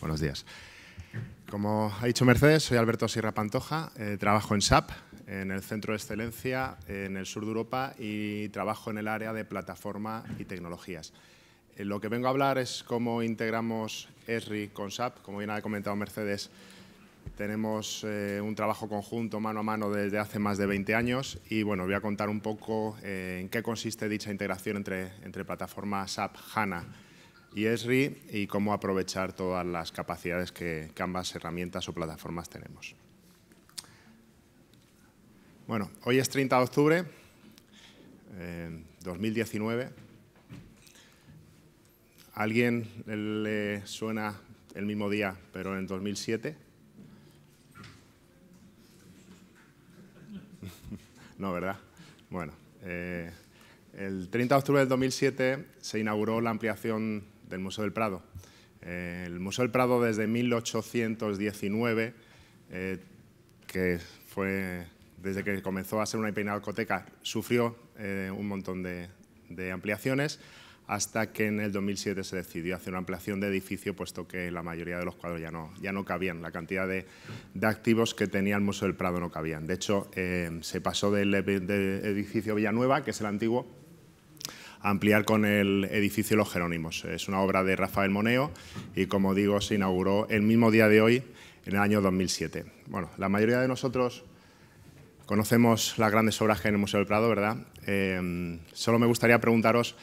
Buenos días. Como ha dicho Mercedes, soy Alberto Sierra Pantoja, eh, trabajo en SAP, en el Centro de Excelencia en el sur de Europa y trabajo en el área de plataforma y tecnologías. Eh, lo que vengo a hablar es cómo integramos ESRI con SAP, como bien ha comentado Mercedes, tenemos eh, un trabajo conjunto mano a mano desde hace más de 20 años y bueno, voy a contar un poco eh, en qué consiste dicha integración entre, plataformas SAP HANA y ESRI y cómo aprovechar todas las capacidades que, ambas herramientas o plataformas tenemos. Bueno, hoy es 30 de octubre, eh, 2019. ¿A alguien le suena el mismo día, pero en 2007? no, ¿verdad? Bueno, eh, el 30 de octubre del 2007 se inauguró la ampliación del Museo del Prado. Eh, el Museo del Prado desde 1819, eh, que fue desde que comenzó a ser una pinacoteca, sufrió un montón de ampliaciones hasta que en el 2007 se decidió hacer una ampliación de edificio, puesto que la mayoría de los cuadros ya no, ya no cabían, la cantidad de, activos que tenía el Museo del Prado no cabían. De hecho, eh, se pasó del, edificio Villanueva, que es el antiguo, a ampliar con el edificio Los Jerónimos. Es una obra de Rafael Moneo y, como digo, se inauguró el mismo día de hoy, en el año 2007. Bueno, la mayoría de nosotros conocemos las grandes obras que hay en el Museo del Prado, ¿verdad? Eh, solo me gustaría preguntaros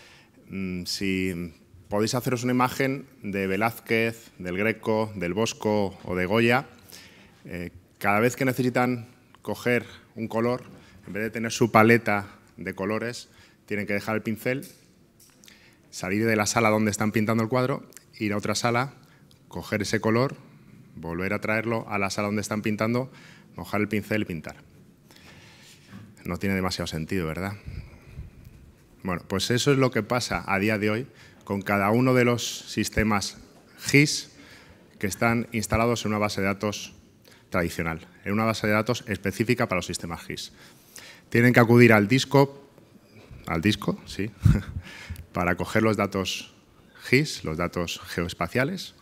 Mm, si podéis haceros una imagen de Velázquez, del Greco, del Bosco o de Goya, eh, cada vez que necesitan coger un color, en vez de tener su paleta de colores, tienen que dejar el pincel, salir de la sala donde están pintando el cuadro, ir a otra sala, coger ese color, volver a traerlo a la sala donde están pintando, mojar el pincel y pintar. No tiene demasiado sentido, ¿verdad? Bueno, pues eso es lo que pasa a día de hoy con cada uno de los sistemas GIS que están instalados en una base de datos tradicional, en una base de datos específica para los sistemas GIS. Tienen que acudir al disco, al disco, sí, para coger los datos GIS, los datos geoespaciales,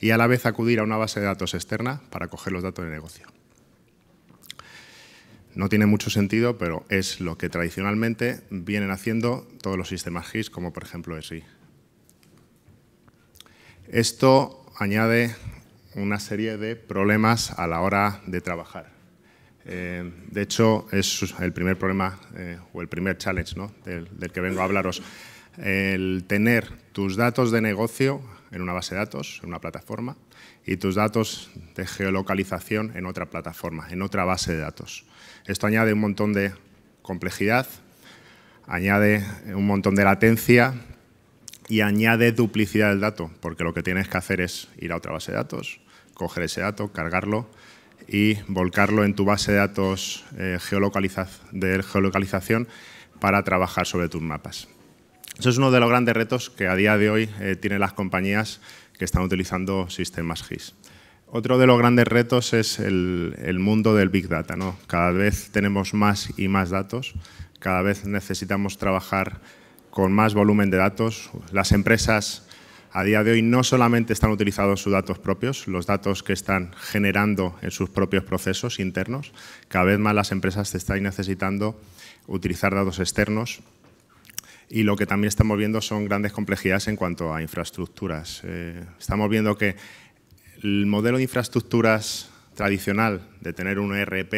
y a la vez acudir a una base de datos externa para coger los datos de negocio. No tiene mucho sentido, pero es lo que tradicionalmente vienen haciendo todos los sistemas GIS, como por ejemplo ESI. Esto añade una serie de problemas a la hora de trabajar. Eh, de hecho, es el primer problema eh, o el primer challenge del que vengo a hablaros el tener tus datos de negocio en una base de datos, en una plataforma, y tus datos de geolocalización en otra plataforma, en otra base de datos. Esto añade un montón de complejidad, añade un montón de latencia y añade duplicidad del dato, porque lo que tienes que hacer es ir a otra base de datos, coger ese dato, cargarlo y volcarlo en tu base de datos eh, de geolocalización para trabajar sobre tus mapas. Eso es uno de los grandes retos que a día de hoy eh, tienen las compañías que están utilizando sistemas GIS. Otro de los grandes retos es el, mundo del Big Data. Cada vez tenemos más y más datos, cada vez necesitamos trabajar con más volumen de datos. Las empresas a día de hoy no solamente están utilizando sus datos propios, los datos que están generando en sus propios procesos internos, cada vez más las empresas están necesitando utilizar datos externos y lo que también estamos viendo son grandes complejidades en cuanto a infraestructuras. Eh, estamos viendo que el modelo de infraestructuras tradicional de tener un ERP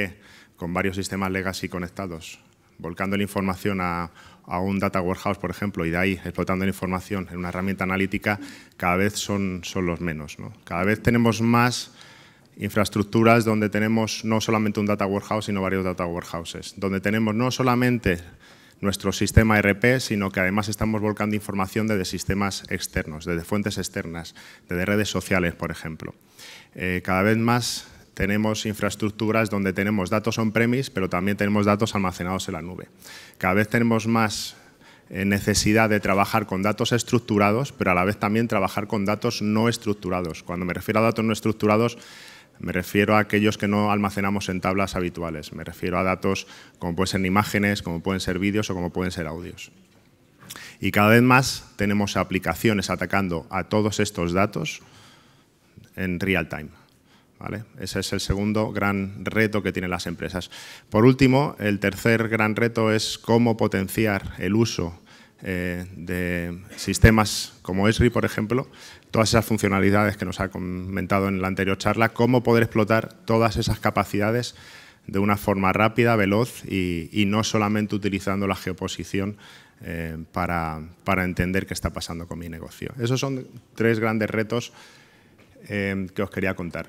con varios sistemas legacy conectados, volcando la información a, un data warehouse, por ejemplo, y de ahí explotando la información en una herramienta analítica, cada vez son, son los menos. Cada vez tenemos más infraestructuras donde tenemos no solamente un data warehouse, sino varios data warehouses, donde tenemos no solamente nuestro sistema RP, sino que además estamos volcando información desde sistemas externos, desde fuentes externas, desde redes sociales, por ejemplo. Eh, cada vez más tenemos infraestructuras donde tenemos datos on-premise, pero también tenemos datos almacenados en la nube. Cada vez tenemos más eh, necesidad de trabajar con datos estructurados, pero a la vez también trabajar con datos no estructurados. Cuando me refiero a datos no estructurados, me refiero a aquellos que no almacenamos en tablas habituales. Me refiero a datos como pueden ser imágenes, como pueden ser vídeos o como pueden ser audios. Y cada vez más tenemos aplicaciones atacando a todos estos datos en real time. Ese es el segundo gran reto que tienen las empresas. Por último, el tercer gran reto es cómo potenciar el uso eh, de sistemas como ESRI, por ejemplo, todas esas funcionalidades que nos ha comentado en la anterior charla, cómo poder explotar todas esas capacidades de una forma rápida, veloz y, no solamente utilizando la geoposición eh, para, entender qué está pasando con mi negocio. Esos son tres grandes retos eh, que os quería contar.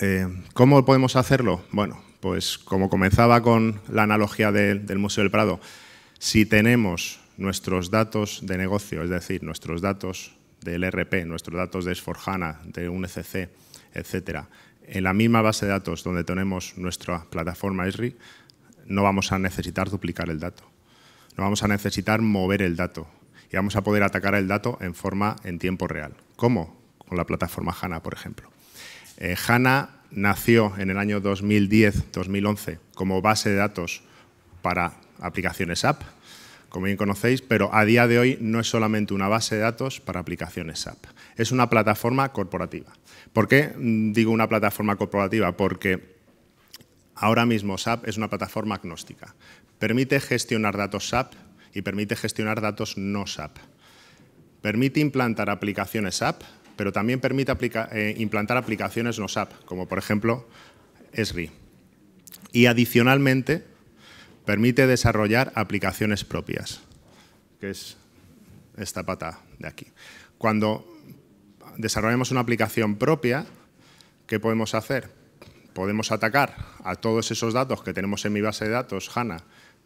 Eh, ¿Cómo podemos hacerlo? Bueno, pues como comenzaba con la analogía del Museo del Prado, si tenemos nuestros datos de negocio, es decir, nuestros datos del ERP, nuestros datos de Esforjana, de uncc, etcétera, en la misma base de datos donde tenemos nuestra plataforma ESRI, no vamos a necesitar duplicar el dato. No vamos a necesitar mover el dato y vamos a poder atacar el dato en forma en tiempo real. ¿Cómo? Con la plataforma HANA, por ejemplo. HANA eh, nació en el año 2010-2011 como base de datos para aplicaciones app, como bien conocéis, pero a día de hoy no es solamente una base de datos para aplicaciones SAP, es una plataforma corporativa. ¿Por qué digo una plataforma corporativa? Porque ahora mismo SAP es una plataforma agnóstica. Permite gestionar datos SAP y permite gestionar datos no SAP. Permite implantar aplicaciones SAP, pero también permite eh, implantar aplicaciones no SAP, como por ejemplo ESRI. Y adicionalmente permite desarrollar aplicaciones propias, que es esta pata de aquí. Cuando desarrollamos una aplicación propia, ¿qué podemos hacer? Podemos atacar a todos esos datos que tenemos en mi base de datos, HANA,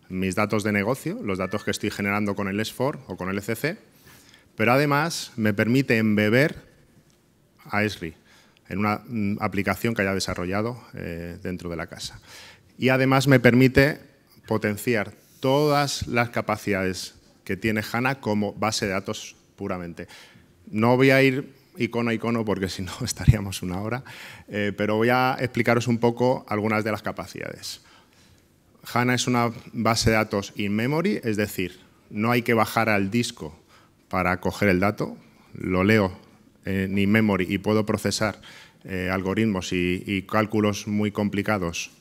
mis datos de negocio, los datos que estoy generando con el S4 o con el ECC, pero además me permite embeber a ESRI en una mm, aplicación que haya desarrollado eh, dentro de la casa. Y además me permite potenciar todas las capacidades que tiene HANA como base de datos puramente. No voy a ir icono a icono porque si no estaríamos una hora, eh, pero voy a explicaros un poco algunas de las capacidades. HANA es una base de datos in-memory, es decir, no hay que bajar al disco para coger el dato, lo leo en in-memory y puedo procesar eh, algoritmos y cálculos muy complicados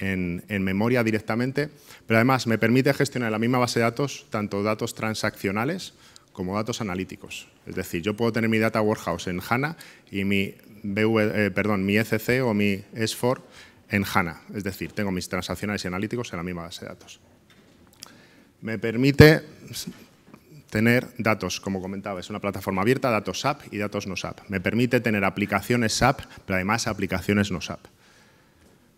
en, memoria directamente, pero además me permite gestionar la misma base de datos tanto datos transaccionales como datos analíticos. Es decir, yo puedo tener mi data warehouse en HANA y mi, BV, eh, perdón, mi ECC o mi S4 en HANA. Es decir, tengo mis transaccionales y analíticos en la misma base de datos. Me permite tener datos, como comentaba, es una plataforma abierta, datos SAP y datos no SAP. Me permite tener aplicaciones SAP, pero además aplicaciones no SAP.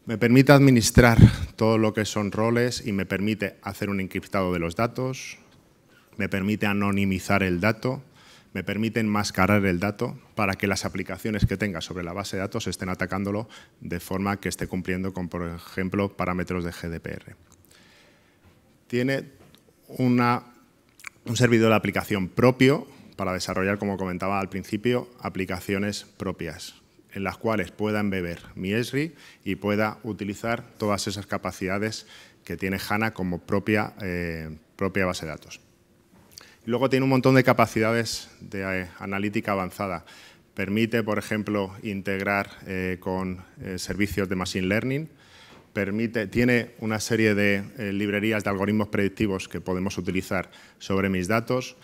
Me permite administrar todo lo que son roles y me permite hacer un encriptado de los datos, me permite anonimizar el dato, me permite enmascarar el dato para que las aplicaciones que tenga sobre la base de datos estén atacándolo de forma que esté cumpliendo con, por ejemplo, parámetros de GDPR. Tiene un servidor de aplicación propio para desarrollar, como comentaba al principio, aplicaciones propias en las cuales pueda embeber mi Esri y pueda utilizar todas esas capacidades que tiene HANA como propia, eh, base de datos. Luego tiene un montón de capacidades de eh, analítica avanzada. Permite, por ejemplo, integrar eh, con servicios de Machine Learning. Permite, tiene una serie de librerías de algoritmos predictivos que podemos utilizar sobre mis datos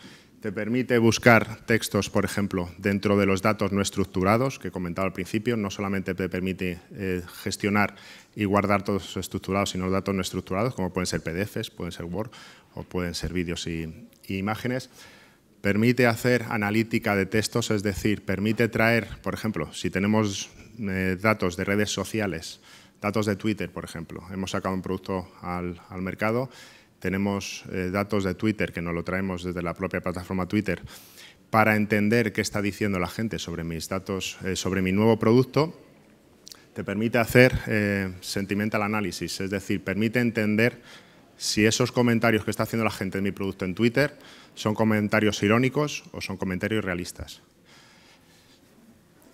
te permite buscar textos, por ejemplo, dentro de los datos no estructurados que he comentado al principio. No solamente te permite eh, gestionar y guardar todos los estructurados, sino datos no estructurados, como pueden ser PDFs, pueden ser Word o pueden ser vídeos y, imágenes permite hacer analítica de textos, es decir, permite traer, por ejemplo, si tenemos eh, datos de redes sociales, datos de Twitter, por ejemplo, hemos sacado un producto al mercado tenemos eh, datos de Twitter, que nos lo traemos desde la propia plataforma Twitter, para entender qué está diciendo la gente sobre mis datos, eh, sobre mi nuevo producto, te permite hacer eh, sentimental análisis, es decir, permite entender si esos comentarios que está haciendo la gente de mi producto en Twitter son comentarios irónicos o son comentarios realistas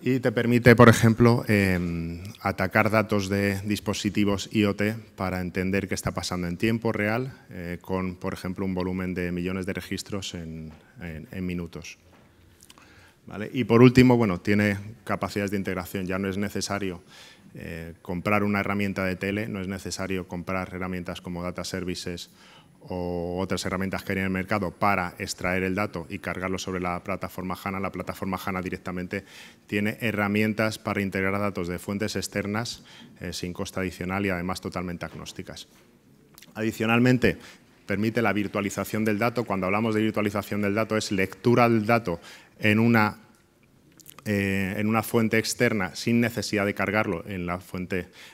y te permite, por ejemplo, em, atacar datos de dispositivos IoT para entender qué está pasando en tiempo real eh, con, por ejemplo, un volumen de millones de registros en, minutos. Y por último, bueno, tiene capacidades de integración. Ya no es necesario eh, comprar una herramienta de tele, no es necesario comprar herramientas como Data Services o otras herramientas que hay en el mercado para extraer el dato y cargarlo sobre la plataforma HANA. La plataforma HANA directamente tiene herramientas para integrar datos de fuentes externas eh, sin coste adicional y además totalmente agnósticas. Adicionalmente, permite la virtualización del dato. Cuando hablamos de virtualización del dato es lectura del dato en una, eh, fuente externa sin necesidad de cargarlo en la,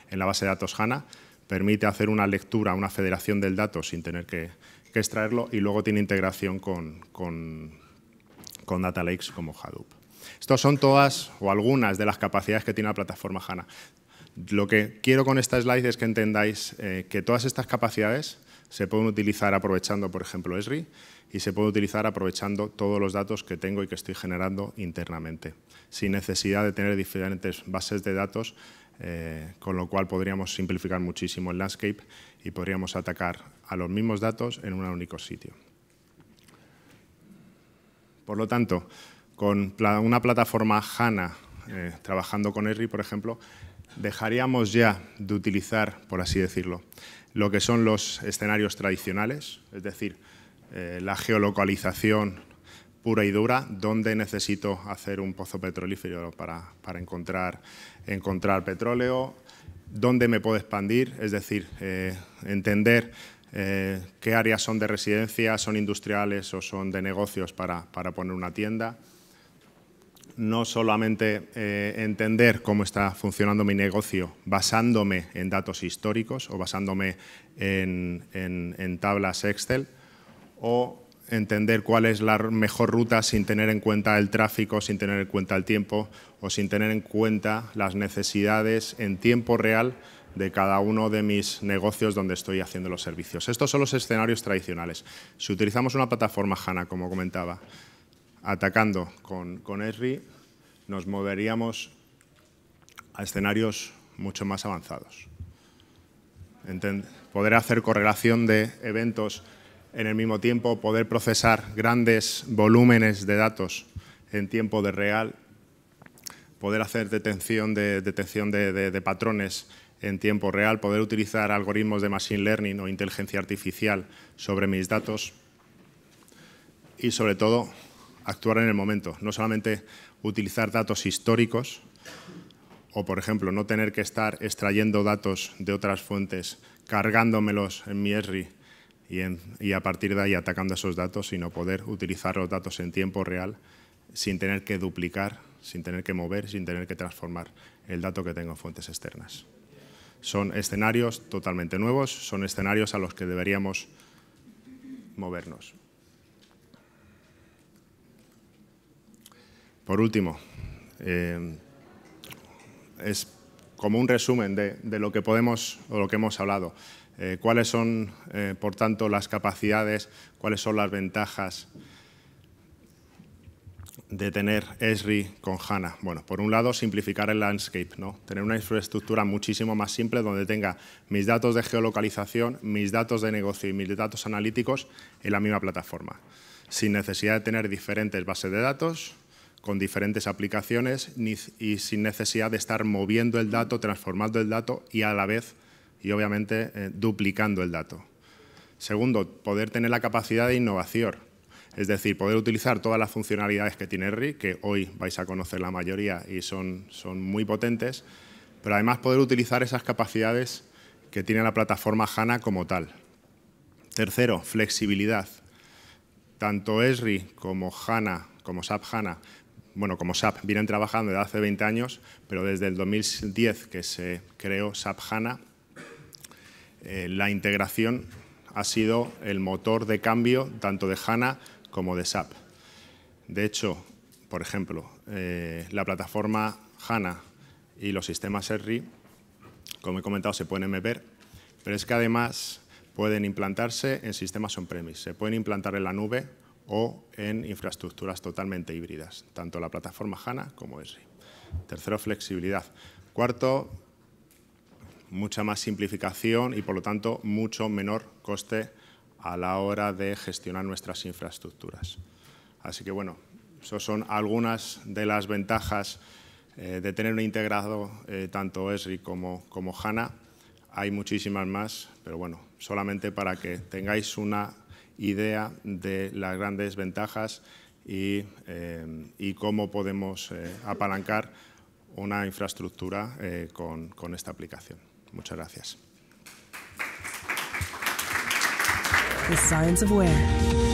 en la base de datos HANA permite hacer una lectura, una federación del dato sin tener que, extraerlo y luego tiene integración con, con, data lakes como Hadoop. Estas son todas o algunas de las capacidades que tiene la plataforma HANA. Lo que quiero con esta slide es que entendáis eh, que todas estas capacidades se pueden utilizar aprovechando, por ejemplo, ESRI y se pueden utilizar aprovechando todos los datos que tengo y que estoy generando internamente, sin necesidad de tener diferentes bases de datos eh, con lo cual podríamos simplificar muchísimo el landscape y podríamos atacar a los mismos datos en un único sitio. Por lo tanto, con una plataforma HANA eh, trabajando con ERI, por ejemplo, dejaríamos ya de utilizar, por así decirlo, lo que son los escenarios tradicionales, es decir, eh, la geolocalización pura y dura, dónde necesito hacer un pozo petrolífero para, encontrar, encontrar petróleo, dónde me puedo expandir, es decir, eh, entender eh, qué áreas son de residencia, son industriales o son de negocios para, poner una tienda. No solamente eh, entender cómo está funcionando mi negocio basándome en datos históricos o basándome en, en tablas Excel o entender cuál es la mejor ruta sin tener en cuenta el tráfico, sin tener en cuenta el tiempo o sin tener en cuenta las necesidades en tiempo real de cada uno de mis negocios donde estoy haciendo los servicios. Estos son los escenarios tradicionales. Si utilizamos una plataforma HANA, como comentaba, atacando con, con ESRI, nos moveríamos a escenarios mucho más avanzados. poder hacer correlación de eventos en el mismo tiempo poder procesar grandes volúmenes de datos en tiempo real, poder hacer detección de, de patrones en tiempo real, poder utilizar algoritmos de machine learning o inteligencia artificial sobre mis datos y sobre todo actuar en el momento, no solamente utilizar datos históricos o por ejemplo no tener que estar extrayendo datos de otras fuentes, cargándomelos en mi ESRI y, a partir de ahí atacando esos datos, sino poder utilizar los datos en tiempo real sin tener que duplicar, sin tener que mover, sin tener que transformar el dato que tengo en fuentes externas. Son escenarios totalmente nuevos, son escenarios a los que deberíamos movernos. Por último, eh, es como un resumen de, de, lo que podemos o lo que hemos hablado. Eh, cuáles son, eh, por tanto, las capacidades, cuáles son las ventajas de tener Esri con HANA. Bueno, por un lado, simplificar el landscape, ¿no? tener una infraestructura muchísimo más simple donde tenga mis datos de geolocalización, mis datos de negocio y mis datos analíticos en la misma plataforma, sin necesidad de tener diferentes bases de datos, con diferentes aplicaciones y sin necesidad de estar moviendo el dato, transformando el dato y a la vez y obviamente eh, duplicando el dato. Segundo, poder tener la capacidad de innovación, es decir, poder utilizar todas las funcionalidades que tiene RI, que hoy vais a conocer la mayoría y son, son muy potentes, pero además poder utilizar esas capacidades que tiene la plataforma HANA como tal. Tercero, flexibilidad. Tanto ESRI como HANA, como SAP HANA, bueno, como SAP, vienen trabajando desde hace 20 años, pero desde el 2010 que se creó SAP HANA, eh, la integración ha sido el motor de cambio tanto de HANA como de SAP. De hecho, por ejemplo, eh, la plataforma HANA y los sistemas SRI, como he comentado, se pueden ver pero es que además pueden implantarse en sistemas on-premise, se pueden implantar en la nube o en infraestructuras totalmente híbridas, tanto la plataforma HANA como SRI. Tercero, flexibilidad. Cuarto, mucha más simplificación y, por lo tanto, mucho menor coste a la hora de gestionar nuestras infraestructuras. Así que, bueno, esas son algunas de las ventajas eh, de tener integrado eh, tanto ESRI como, HANA. Hay muchísimas más, pero bueno, solamente para que tengáis una idea de las grandes ventajas y, eh, cómo podemos apalancar una infraestructura con esta aplicación. Muchas gracias. The Science of Wear.